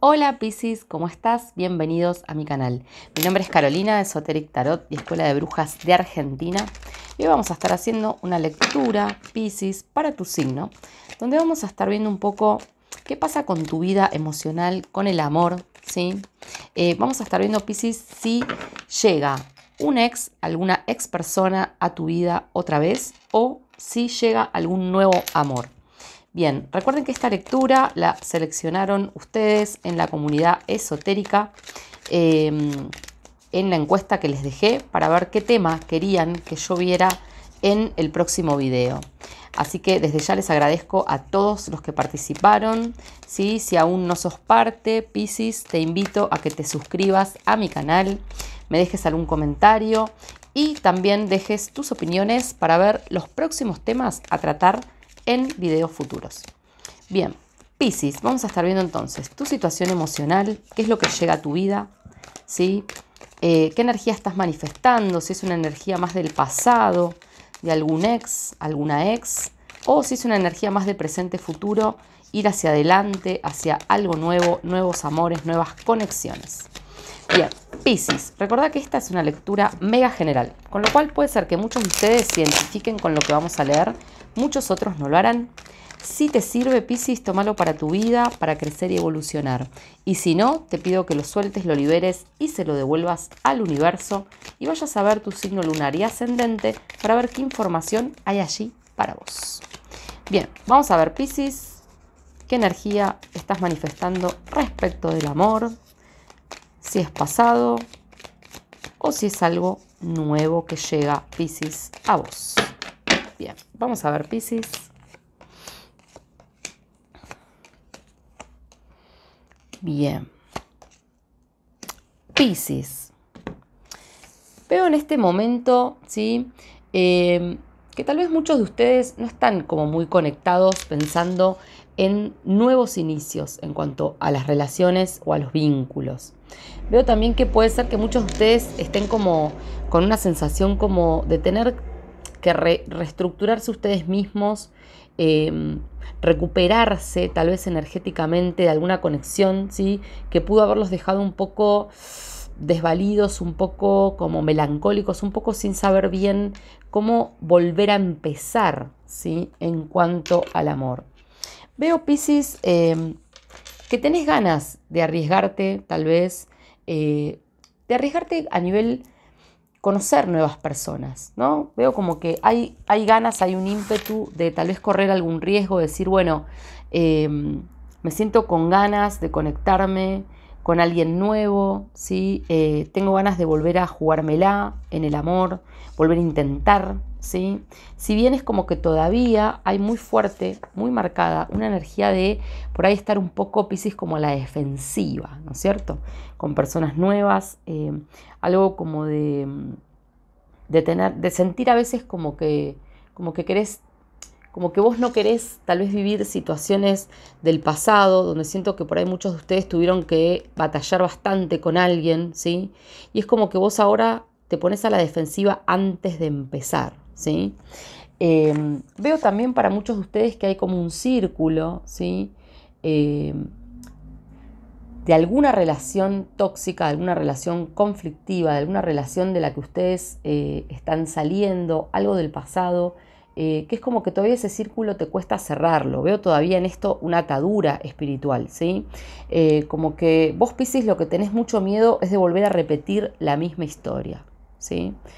Hola Piscis, ¿cómo estás? Bienvenidos a mi canal. Mi nombre es Carolina de Tarot y Escuela de Brujas de Argentina. Y hoy vamos a estar haciendo una lectura Piscis para tu signo, donde vamos a estar viendo un poco qué pasa con tu vida emocional, con el amor, ¿sí? Eh, vamos a estar viendo Piscis si llega un ex, alguna ex persona a tu vida otra vez o si llega algún nuevo amor. Bien, recuerden que esta lectura la seleccionaron ustedes en la comunidad esotérica, em, en la encuesta que les dejé para ver qué tema querían que yo viera en el próximo video. Así que desde ya les agradezco a todos los que participaron. Si aún no sos parte, Piscis, te invito a que te suscribas a mi canal, me dejes algún comentario y también dejes tus opiniones para ver los próximos temas a tratar en videos futuros. Bien, Piscis, vamos a estar viendo entonces tu situación emocional, qué es lo que llega a tu vida, ¿sí? Eh, qué energía estás manifestando, si es una energía más del pasado, de algún ex, alguna ex, o si es una energía más de presente futuro, ir hacia adelante, hacia algo nuevo, nuevos amores, nuevas conexiones. Bien, Piscis, recordad que esta es una lectura mega general, con lo cual puede ser que muchos de ustedes se identifiquen con lo que vamos a leer, muchos otros no lo harán. Si te sirve, Pisces, tómalo para tu vida, para crecer y evolucionar. Y si no, te pido que lo sueltes, lo liberes y se lo devuelvas al universo y vayas a ver tu signo lunar y ascendente para ver qué información hay allí para vos. Bien, vamos a ver, Piscis, qué energía estás manifestando respecto del amor, si es pasado o si es algo nuevo que llega Pisces a vos. Bien, vamos a ver Pisces. Bien. Pisces. Veo en este momento, ¿sí? Eh, que tal vez muchos de ustedes no están como muy conectados pensando en nuevos inicios en cuanto a las relaciones o a los vínculos. Veo también que puede ser que muchos de ustedes estén como con una sensación como de tener que reestructurarse ustedes mismos, em, recuperarse tal vez energéticamente de alguna conexión, ¿sí? que pudo haberlos dejado un poco desvalidos, un poco como melancólicos, un poco sin saber bien cómo volver a empezar ¿sí? en cuanto al amor. Veo, Pisces, em, que tenés ganas de arriesgarte, tal vez, eh, de arriesgarte a nivel conocer nuevas personas, ¿no? Veo como que hay, hay ganas, hay un ímpetu de tal vez correr algún riesgo, decir, bueno, em, me siento con ganas de conectarme con alguien nuevo, ¿sí? Eh, tengo ganas de volver a jugármela en el amor, volver a intentar, ¿sí? Si bien es como que todavía hay muy fuerte, muy marcada, una energía de por ahí estar un poco Pisces como la defensiva, ¿no es cierto? Con personas nuevas, eh, algo como de, mm, de, tener, de sentir a veces como que, como que querés como que vos no querés tal vez vivir situaciones del pasado, donde siento que por ahí muchos de ustedes tuvieron que batallar bastante con alguien, ¿sí? Y es como que vos ahora te pones a la defensiva antes de empezar, ¿sí? Em, veo también para muchos de ustedes que hay como un círculo, ¿sí? Em, de alguna relación tóxica, de alguna relación conflictiva, de alguna relación de la que ustedes eh, están saliendo, algo del pasado, eh, que es como que todavía ese círculo te cuesta cerrarlo. Veo todavía en esto una atadura espiritual, ¿sí? Eh, como que vos, piscis lo que tenés mucho miedo es de volver a repetir la misma historia, ¿sí? sí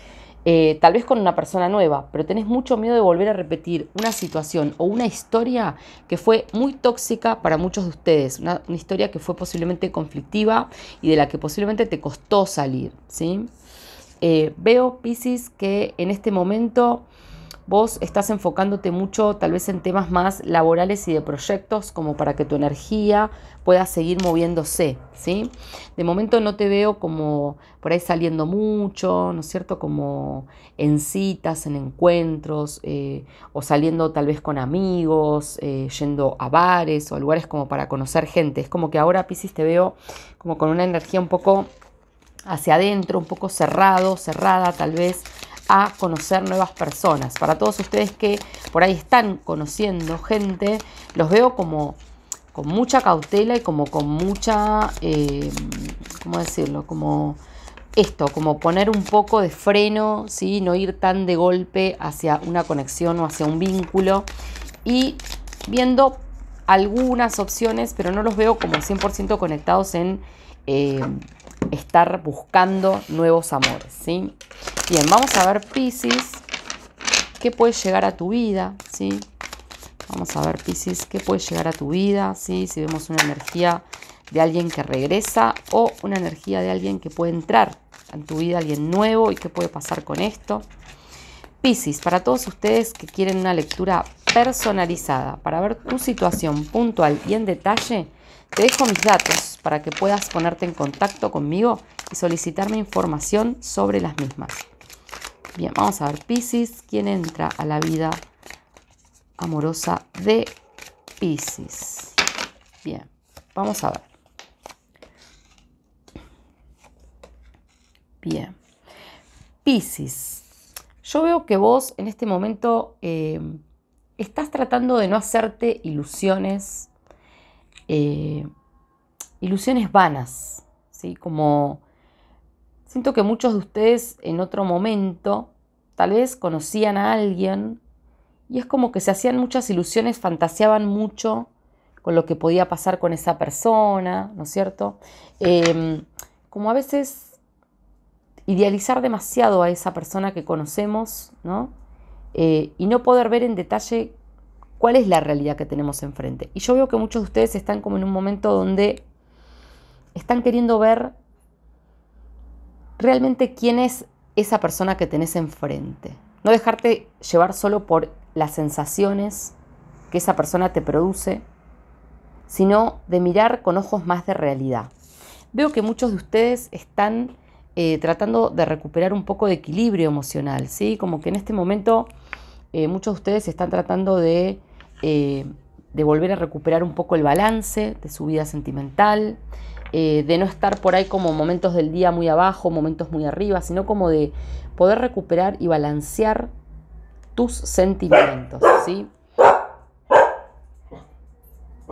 eh, tal vez con una persona nueva, pero tenés mucho miedo de volver a repetir una situación o una historia que fue muy tóxica para muchos de ustedes, una, historia que fue posiblemente conflictiva y de la que posiblemente te costó salir. ¿sí? Eh, veo, Pisces, que en este momento vos estás enfocándote mucho tal vez en temas más laborales y de proyectos como para que tu energía pueda seguir moviéndose, ¿sí? De momento no te veo como por ahí saliendo mucho, ¿no es cierto? Como en citas, en encuentros, eh, o saliendo tal vez con amigos, eh, yendo a bares o lugares como para conocer gente. Es como que ahora, Pisces, te veo como con una energía un poco hacia adentro, un poco cerrado, cerrada tal vez, a conocer nuevas personas. Para todos ustedes que por ahí están conociendo gente, los veo como con mucha cautela y como con mucha, como eh, ¿cómo decirlo? Como esto, como poner un poco de freno, ¿sí? no ir tan de golpe hacia una conexión o hacia un vínculo y viendo algunas opciones, pero no los veo como 100% conectados en eh, estar buscando nuevos amores, ¿sí? Bien, vamos a ver Pisces, qué puede llegar a tu vida, ¿sí? Vamos a ver Pisces, qué puede llegar a tu vida, ¿sí? Si vemos una energía de alguien que regresa o una energía de alguien que puede entrar en tu vida, alguien nuevo y qué puede pasar con esto. Piscis, para todos ustedes que quieren una lectura personalizada para ver tu situación puntual y en detalle, te dejo mis datos para que puedas ponerte en contacto conmigo y solicitarme información sobre las mismas. Bien, vamos a ver Pisces, quién entra a la vida amorosa de Pisces. Bien, vamos a ver. Bien. Pisces, yo veo que vos en este momento eh, estás tratando de no hacerte ilusiones eh, ilusiones vanas, ¿sí? Como siento que muchos de ustedes en otro momento tal vez conocían a alguien y es como que se hacían muchas ilusiones, fantaseaban mucho con lo que podía pasar con esa persona, ¿no es cierto? Em, como a veces idealizar demasiado a esa persona que conocemos, ¿no? Eh, y no poder ver en detalle cuál es la realidad que tenemos enfrente. Y yo veo que muchos de ustedes están como en un momento donde están queriendo ver realmente quién es esa persona que tenés enfrente. No dejarte llevar solo por las sensaciones que esa persona te produce, sino de mirar con ojos más de realidad. Veo que muchos de ustedes están eh, tratando de recuperar un poco de equilibrio emocional, ¿sí? Como que en este momento eh, muchos de ustedes están tratando de eh, de volver a recuperar un poco el balance de su vida sentimental, eh, de no estar por ahí como momentos del día muy abajo, momentos muy arriba, sino como de poder recuperar y balancear tus sentimientos,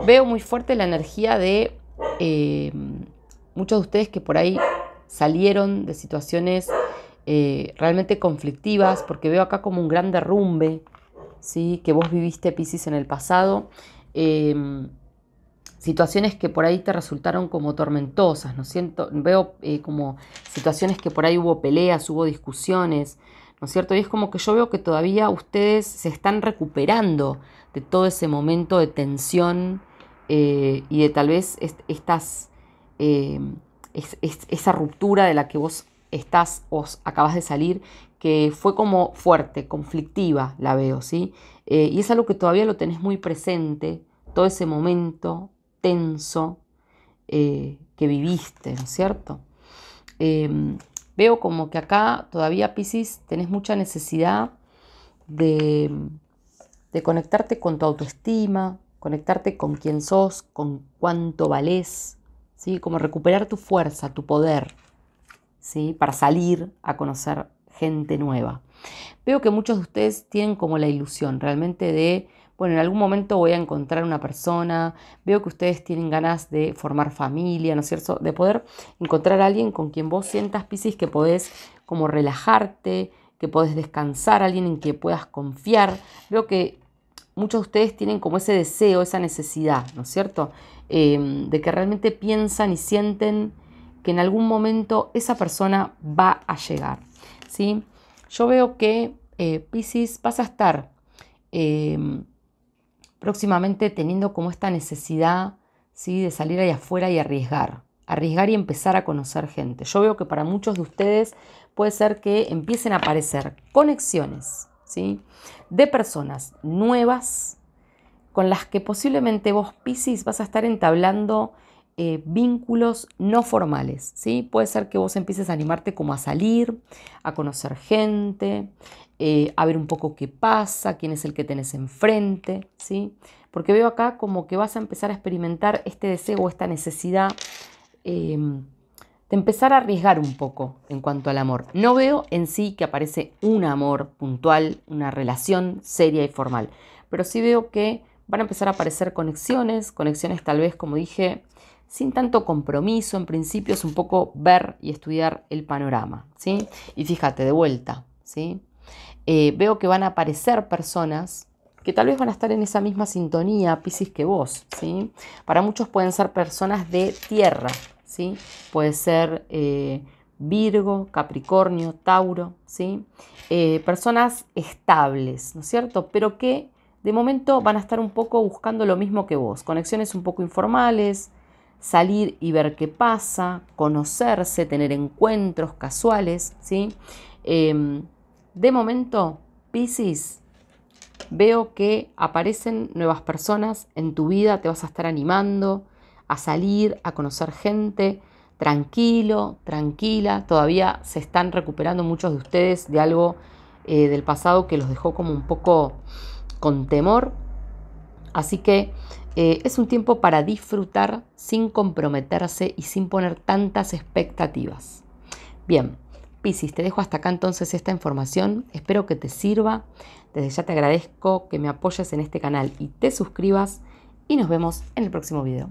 Veo muy fuerte la energía de eh, muchos de ustedes que por ahí salieron de situaciones realmente conflictivas, porque veo acá como un gran derrumbe, que vos viviste Pisces en el pasado, em, situaciones que por ahí te resultaron como tormentosas, ¿no siento? Veo eh, como situaciones que por ahí hubo peleas, hubo discusiones, ¿no es cierto? Y es como que yo veo que todavía ustedes se están recuperando de todo ese momento de tensión eh, y de tal vez eh, esa ruptura de la que vos estás, os acabas de salir que fue como fuerte, conflictiva, la veo, ¿sí? Eh, y es algo que todavía lo tenés muy presente, todo ese momento tenso eh, que viviste, ¿no es cierto? Em, veo como que acá todavía, Pisces, tenés mucha necesidad de, de conectarte con tu autoestima, conectarte con quién sos, con cuánto valés, ¿sí? Como recuperar tu fuerza, tu poder, ¿sí? Para salir a conocer gente nueva. Veo que muchos de ustedes tienen como la ilusión realmente de, bueno, en algún momento voy a encontrar una persona, veo que ustedes tienen ganas de formar familia, ¿no es cierto? De poder encontrar a alguien con quien vos sientas, Piscis, que podés como relajarte, que podés descansar, alguien en que puedas confiar. Veo que muchos de ustedes tienen como ese deseo, esa necesidad, ¿no es cierto? Em, de que realmente piensan y sienten que en algún momento esa persona va a llegar. ¿sí? Yo veo que eh, Pisces vas a estar em, próximamente teniendo como esta necesidad ¿sí? de salir ahí afuera y arriesgar, arriesgar y empezar a conocer gente. Yo veo que para muchos de ustedes puede ser que empiecen a aparecer conexiones ¿sí? de personas nuevas con las que posiblemente vos, Pisces, vas a estar entablando eh, vínculos no formales, ¿sí? Puede ser que vos empieces a animarte como a salir, a conocer gente, eh, a ver un poco qué pasa, quién es el que tenés enfrente, ¿sí? Porque veo acá como que vas a empezar a experimentar este deseo esta necesidad em, de empezar a arriesgar un poco en cuanto al amor. No veo en sí que aparece un amor puntual, una relación seria y formal, pero sí veo que van a empezar a aparecer conexiones, conexiones tal vez, como dije, sin tanto compromiso, en principio es un poco ver y estudiar el panorama, ¿sí? Y fíjate, de vuelta, ¿sí? Eh, veo que van a aparecer personas que tal vez van a estar en esa misma sintonía, Piscis, que vos, ¿sí? Para muchos pueden ser personas de tierra, ¿sí? Puede ser eh, Virgo, Capricornio, Tauro, ¿sí? Eh, personas estables, ¿no es cierto? Pero que de momento van a estar un poco buscando lo mismo que vos, conexiones un poco informales, salir y ver qué pasa, conocerse, tener encuentros casuales, ¿sí? Em, de momento, Piscis, veo que aparecen nuevas personas en tu vida, te vas a estar animando a salir, a conocer gente, tranquilo, tranquila, todavía se están recuperando muchos de ustedes de algo eh, del pasado que los dejó como un poco con temor, así que eh, es un tiempo para disfrutar sin comprometerse y sin poner tantas expectativas. Bien, Piscis, te dejo hasta acá entonces esta información. Espero que te sirva. Desde ya te agradezco que me apoyes en este canal y te suscribas y nos vemos en el próximo video.